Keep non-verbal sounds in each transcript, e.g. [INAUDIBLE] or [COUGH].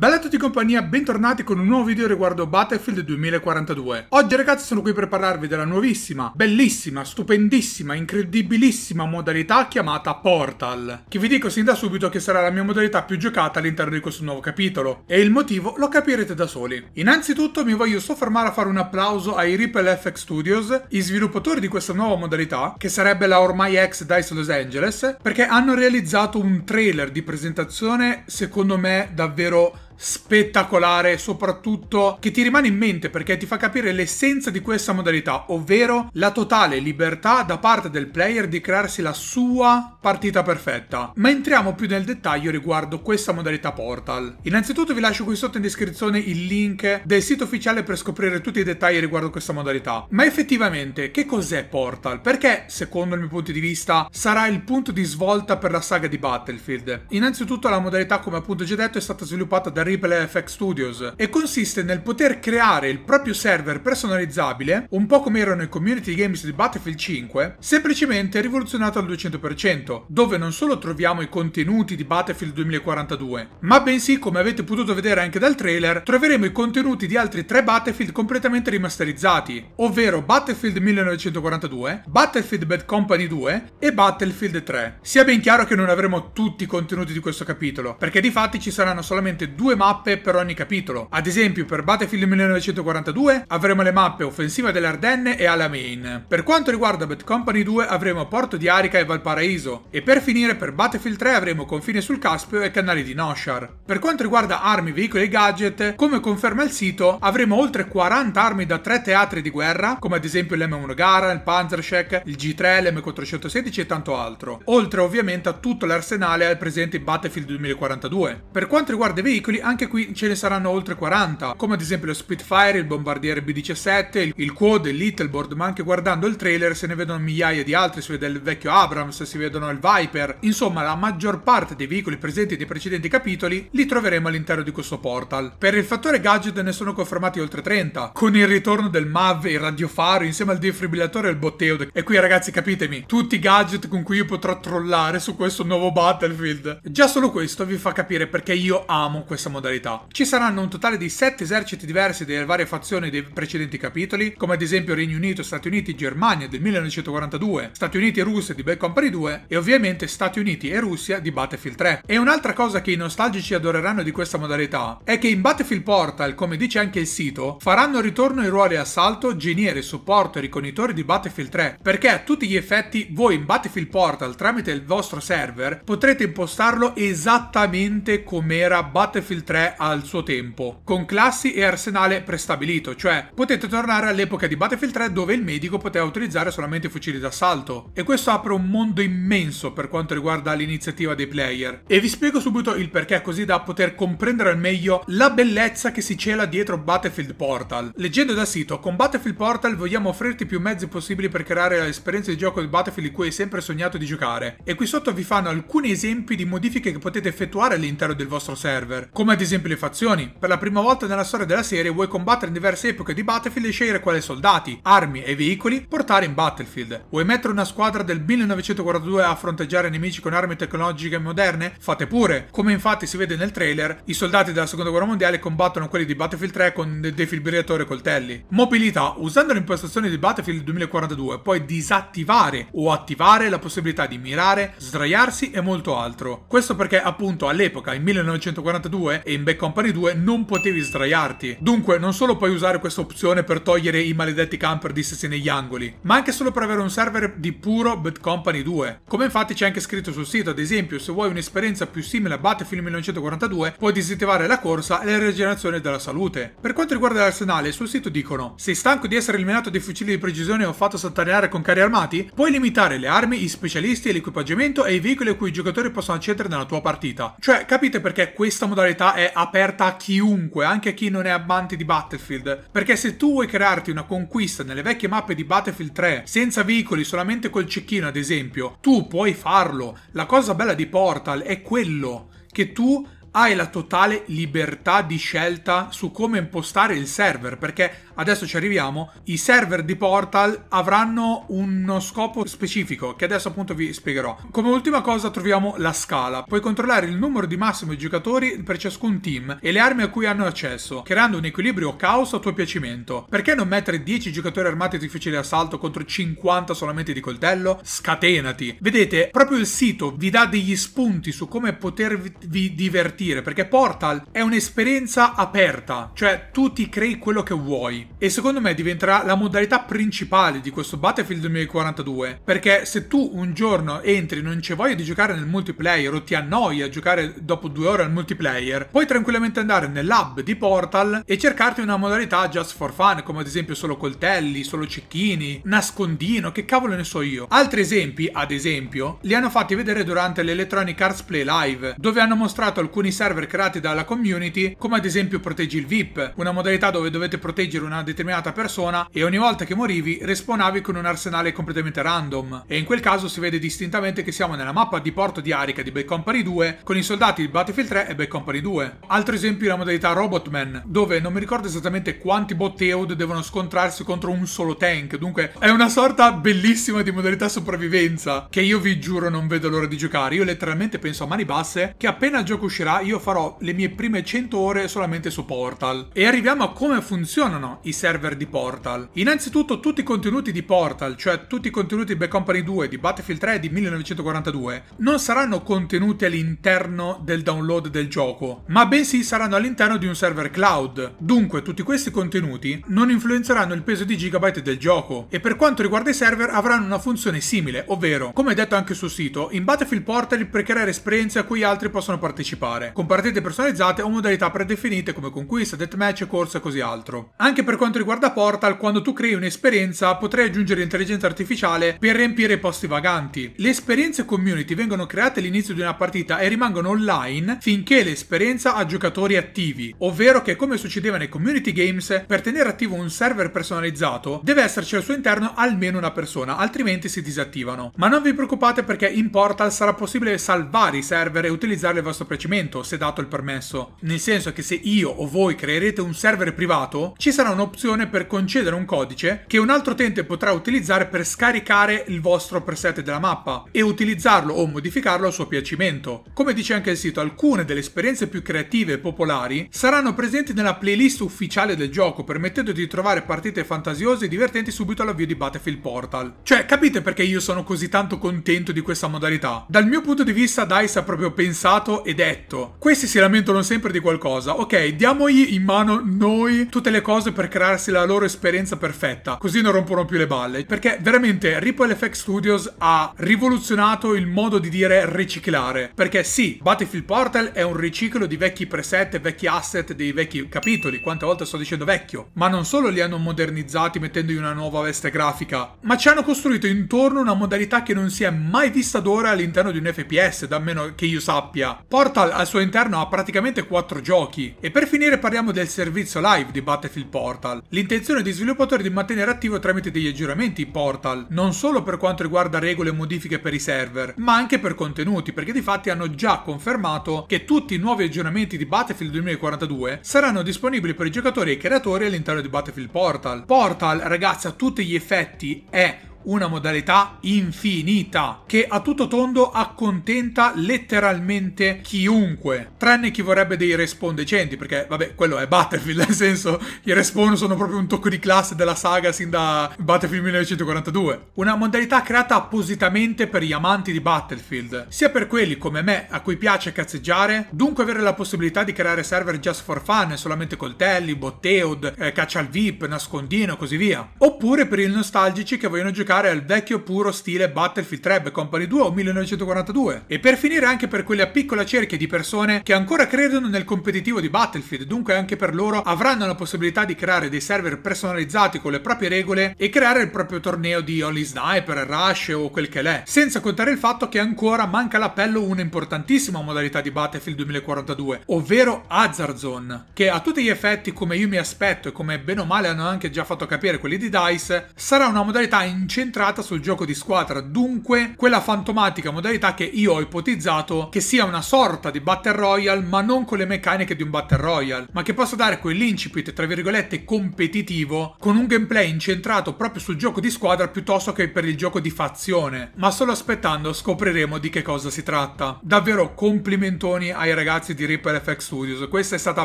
Bella a tutti compagnia, bentornati con un nuovo video riguardo Battlefield 2042. Oggi ragazzi sono qui per parlarvi della nuovissima, bellissima, stupendissima, incredibilissima modalità chiamata Portal, che vi dico sin da subito che sarà la mia modalità più giocata all'interno di questo nuovo capitolo, e il motivo lo capirete da soli. Innanzitutto mi voglio soffermare a fare un applauso ai Ripple FX Studios, i sviluppatori di questa nuova modalità, che sarebbe la ormai ex DICE Los Angeles, perché hanno realizzato un trailer di presentazione secondo me davvero spettacolare, soprattutto che ti rimane in mente perché ti fa capire l'essenza di questa modalità, ovvero la totale libertà da parte del player di crearsi la sua partita perfetta. Ma entriamo più nel dettaglio riguardo questa modalità Portal. Innanzitutto vi lascio qui sotto in descrizione il link del sito ufficiale per scoprire tutti i dettagli riguardo questa modalità. Ma effettivamente che cos'è Portal? Perché, secondo il mio punto di vista, sarà il punto di svolta per la saga di Battlefield. Innanzitutto la modalità, come appunto già detto, è stata sviluppata da Ripple FX Studios e consiste nel poter creare il proprio server personalizzabile, un po' come erano i community games di Battlefield 5, semplicemente rivoluzionato al 200%, dove non solo troviamo i contenuti di Battlefield 2042, ma bensì, come avete potuto vedere anche dal trailer, troveremo i contenuti di altri tre Battlefield completamente rimasterizzati, ovvero Battlefield 1942, Battlefield Bad Company 2 e Battlefield 3. Sia ben chiaro che non avremo tutti i contenuti di questo capitolo, perché di fatti ci saranno solamente due mappe per ogni capitolo. Ad esempio per Battlefield 1942 avremo le mappe Offensiva delle Ardenne e Alamein. Per quanto riguarda Bad Company 2 avremo Porto di Arica e Valparaiso. E per finire per Battlefield 3 avremo Confine sul Caspio e Canali di Noshar. Per quanto riguarda armi, veicoli e gadget, come conferma il sito, avremo oltre 40 armi da tre teatri di guerra, come ad esempio l'M1 Gara, il Panzercheck, il G3, l'M416 e tanto altro. Oltre ovviamente a tutto l'arsenale presente in Battlefield 2042. Per quanto riguarda i veicoli, anche qui ce ne saranno oltre 40, come ad esempio lo Spitfire, il bombardiere B-17, il Quad, il Littleboard, ma anche guardando il trailer se ne vedono migliaia di altri, si vede il vecchio Abrams, si vedono il Viper, insomma la maggior parte dei veicoli presenti nei precedenti capitoli li troveremo all'interno di questo portal. Per il fattore gadget ne sono confermati oltre 30, con il ritorno del MAV e il radiofaro insieme al defibrillatore e il botteo, e qui ragazzi capitemi, tutti i gadget con cui io potrò trollare su questo nuovo Battlefield. Già solo questo vi fa capire perché io amo questa modalità. Ci saranno un totale di 7 eserciti diversi delle varie fazioni dei precedenti capitoli, come ad esempio Regno Unito, Stati Uniti, Germania del 1942, Stati Uniti e Russia di Bad Company 2 e ovviamente Stati Uniti e Russia di Battlefield 3. E un'altra cosa che i nostalgici adoreranno di questa modalità è che in Battlefield Portal, come dice anche il sito, faranno ritorno i ruoli assalto, geniere, supporto e ricognitori di Battlefield 3, perché a tutti gli effetti voi in Battlefield Portal tramite il vostro server potrete impostarlo esattamente come era Battlefield il 3 al suo tempo, con classi e arsenale prestabilito, cioè potete tornare all'epoca di Battlefield 3 dove il medico poteva utilizzare solamente i fucili d'assalto. E questo apre un mondo immenso per quanto riguarda l'iniziativa dei player. E vi spiego subito il perché così da poter comprendere al meglio la bellezza che si cela dietro Battlefield Portal. Leggendo dal sito, con Battlefield Portal vogliamo offrirti più mezzi possibili per creare l'esperienza di gioco di Battlefield di cui hai sempre sognato di giocare. E qui sotto vi fanno alcuni esempi di modifiche che potete effettuare all'interno del vostro server, come come ad esempio le fazioni. Per la prima volta nella storia della serie vuoi combattere in diverse epoche di Battlefield e scegliere quali soldati, armi e veicoli portare in Battlefield. Vuoi mettere una squadra del 1942 a fronteggiare nemici con armi tecnologiche moderne? Fate pure! Come infatti si vede nel trailer, i soldati della seconda guerra mondiale combattono quelli di Battlefield 3 con defibrillatori e coltelli. Mobilità. Usando le impostazioni di Battlefield 2042 puoi disattivare o attivare la possibilità di mirare, sdraiarsi e molto altro. Questo perché appunto all'epoca, in 1942, e in Back Company 2 non potevi sdraiarti. Dunque non solo puoi usare questa opzione per togliere i maledetti camper dissesi negli angoli, ma anche solo per avere un server di puro Bad Company 2. Come infatti c'è anche scritto sul sito, ad esempio, se vuoi un'esperienza più simile a Battlefield 1942, puoi disattivare la corsa e la regenerazione della salute. Per quanto riguarda l'arsenale, sul sito dicono: Sei stanco di essere eliminato dai fucili di precisione o fatto saltaneare con carri armati? Puoi limitare le armi, gli specialisti, l'equipaggiamento e i veicoli a cui i giocatori possono accedere nella tua partita. Cioè, capite perché questa modalità è aperta a chiunque, anche a chi non è amante di Battlefield. Perché se tu vuoi crearti una conquista nelle vecchie mappe di Battlefield 3, senza veicoli, solamente col cecchino ad esempio, tu puoi farlo. La cosa bella di Portal è quello che tu hai la totale libertà di scelta su come impostare il server, perché adesso ci arriviamo, i server di Portal avranno uno scopo specifico, che adesso appunto vi spiegherò. Come ultima cosa troviamo la scala, puoi controllare il numero di massimo di giocatori per ciascun team e le armi a cui hanno accesso, creando un equilibrio o caos a tuo piacimento. Perché non mettere 10 giocatori armati di difficile assalto contro 50 solamente di coltello? Scatenati! Vedete, proprio il sito vi dà degli spunti su come potervi divertire divertire, perché Portal è un'esperienza aperta, cioè tu ti crei quello che vuoi. E secondo me diventerà la modalità principale di questo Battlefield 2042, perché se tu un giorno entri e non c'è voglia di giocare nel multiplayer o ti annoia a giocare dopo due ore al multiplayer, puoi tranquillamente andare nell'hub di Portal e cercarti una modalità just for fun, come ad esempio solo coltelli, solo cecchini, nascondino, che cavolo ne so io. Altri esempi, ad esempio, li hanno fatti vedere durante l'Electronic Arts Play Live, dove hanno mostrato alcuni alcuni server creati dalla community, come ad esempio Proteggi il VIP, una modalità dove dovete proteggere una determinata persona e ogni volta che morivi respawnavi con un arsenale completamente random. E in quel caso si vede distintamente che siamo nella mappa di porto di Arica di Bad Company 2 con i soldati di Battlefield 3 e Bad Company 2. Altro esempio è la modalità Robotman, dove non mi ricordo esattamente quanti bot EOD devono scontrarsi contro un solo tank, dunque è una sorta bellissima di modalità sopravvivenza che io vi giuro non vedo l'ora di giocare. Io letteralmente penso a mani basse che appena il gioco uscirà io farò le mie prime 100 ore solamente su Portal. E arriviamo a come funzionano i server di Portal. Innanzitutto tutti i contenuti di Portal, cioè tutti i contenuti di Black Company 2, di Battlefield 3 e di 1942, non saranno contenuti all'interno del download del gioco, ma bensì saranno all'interno di un server cloud. Dunque tutti questi contenuti non influenzeranno il peso di gigabyte del gioco e per quanto riguarda i server avranno una funzione simile, ovvero, come detto anche sul sito, in Battlefield Portal per creare esperienze a cui altri possono partecipare con partite personalizzate o modalità predefinite come conquista, deathmatch, corsa e così altro. Anche per quanto riguarda Portal, quando tu crei un'esperienza potrai aggiungere intelligenza artificiale per riempire i posti vaganti. Le esperienze community vengono create all'inizio di una partita e rimangono online finché l'esperienza ha giocatori attivi, ovvero che come succedeva nei community games, per tenere attivo un server personalizzato deve esserci al suo interno almeno una persona, altrimenti si disattivano. Ma non vi preoccupate perché in Portal sarà possibile salvare i server e utilizzarli a vostro piacimento, privato se dato il permesso. Nel senso che se io o voi creerete un server privato, ci sarà un'opzione per concedere un codice che un altro utente potrà utilizzare per scaricare il vostro preset della mappa e utilizzarlo o modificarlo a suo piacimento. Come dice anche il sito, alcune delle esperienze più creative e popolari saranno presenti nella playlist ufficiale del gioco, permettendo di trovare partite fantasiose e divertenti subito all'avvio di Battlefield Portal. Cioè, capite perché io sono così tanto contento di questa modalità? Dal mio punto di vista DICE ha proprio pensato e detto, questi si lamentano sempre di qualcosa. Ok, diamogli in mano noi tutte le cose per crearsi la loro esperienza perfetta, così non rompono più le balle. Perché veramente Ripple Effect Studios ha rivoluzionato il modo di dire riciclare. Perché sì, Battlefield Portal è un riciclo di vecchi preset, vecchi asset, dei vecchi capitoli. Quante volte sto dicendo vecchio? Ma non solo li hanno modernizzati mettendogli una nuova veste grafica, ma ci hanno costruito intorno una modalità che non si è mai vista d'ora all'interno di un FPS, da meno che io sappia. Portal al suo interno ha praticamente 4 giochi. E per finire parliamo del servizio live di Battlefield Portal. L'intenzione dei sviluppatori è di mantenere attivo tramite degli aggiornamenti Portal, non solo per quanto riguarda regole e modifiche per i server, ma anche per contenuti, perché di fatti hanno già confermato che tutti i nuovi aggiornamenti di Battlefield 2042 saranno disponibili per i giocatori e i creatori all'interno di Battlefield Portal. Portal, ragazzi, a tutti gli effetti è una modalità infinita che a tutto tondo accontenta letteralmente chiunque, tranne chi vorrebbe dei respawn decenti, perché vabbè, quello è Battlefield, [LAUGHS] nel senso i respawn sono proprio un tocco di classe della saga sin da Battlefield 1942. Una modalità creata appositamente per gli amanti di Battlefield, sia per quelli come me a cui piace cazzeggiare, dunque avere la possibilità di creare server just for fun, solamente coltelli, botteod, eh, caccia al VIP, nascondino e così via, oppure per i nostalgici che vogliono giocare giocare al vecchio puro stile Battlefield 3 Company 2 o 1942 e per finire anche per quella piccola cerchia di persone che ancora credono nel competitivo di Battlefield, dunque anche per loro avranno la possibilità di creare dei server personalizzati con le proprie regole e creare il proprio torneo di Only Sniper, Rush o quel che l'è, senza contare il fatto che ancora manca l'appello una importantissima modalità di Battlefield 2042, ovvero Hazard Zone, che a tutti gli effetti come io mi aspetto e come bene o male hanno anche già fatto capire quelli di DICE, sarà una modalità incendiata incentrata sul gioco di squadra, dunque quella fantomatica modalità che io ho ipotizzato che sia una sorta di Battle Royale, ma non con le meccaniche di un Battle Royale, ma che possa dare quell'incipit, tra virgolette, competitivo, con un gameplay incentrato proprio sul gioco di squadra piuttosto che per il gioco di fazione. Ma solo aspettando scopriremo di che cosa si tratta. Davvero complimentoni ai ragazzi di Ripple FX Studios, questa è stata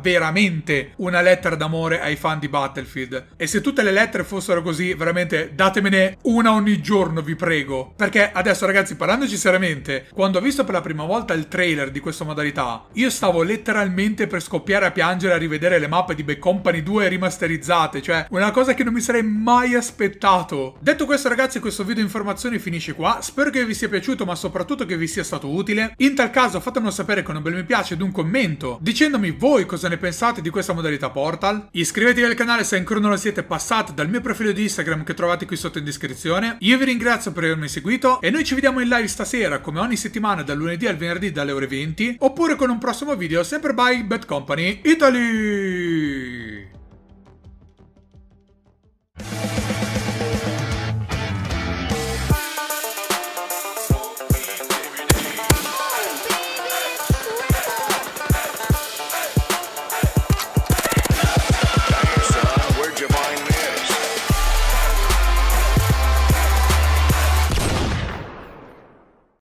veramente una lettera d'amore ai fan di Battlefield. E se tutte le lettere fossero così, veramente datemene una una ogni giorno, vi prego. Perché adesso, ragazzi, parlandoci seriamente, quando ho visto per la prima volta il trailer di questa modalità, io stavo letteralmente per scoppiare a piangere a rivedere le mappe di Back Company 2 rimasterizzate, cioè una cosa che non mi sarei mai aspettato. Detto questo, ragazzi, questo video informazioni finisce qua. Spero che vi sia piaciuto, ma soprattutto che vi sia stato utile. In tal caso, fatemelo sapere con un bel mi piace ed un commento, dicendomi voi cosa ne pensate di questa modalità Portal. Iscrivetevi al canale se ancora non lo siete, passate dal mio profilo di Instagram che trovate qui sotto in descrizione descrizione. Io vi ringrazio per avermi seguito e noi ci vediamo in live stasera come ogni settimana dal lunedì al venerdì dalle ore 20 oppure con un prossimo video sempre by Bad Company Italy!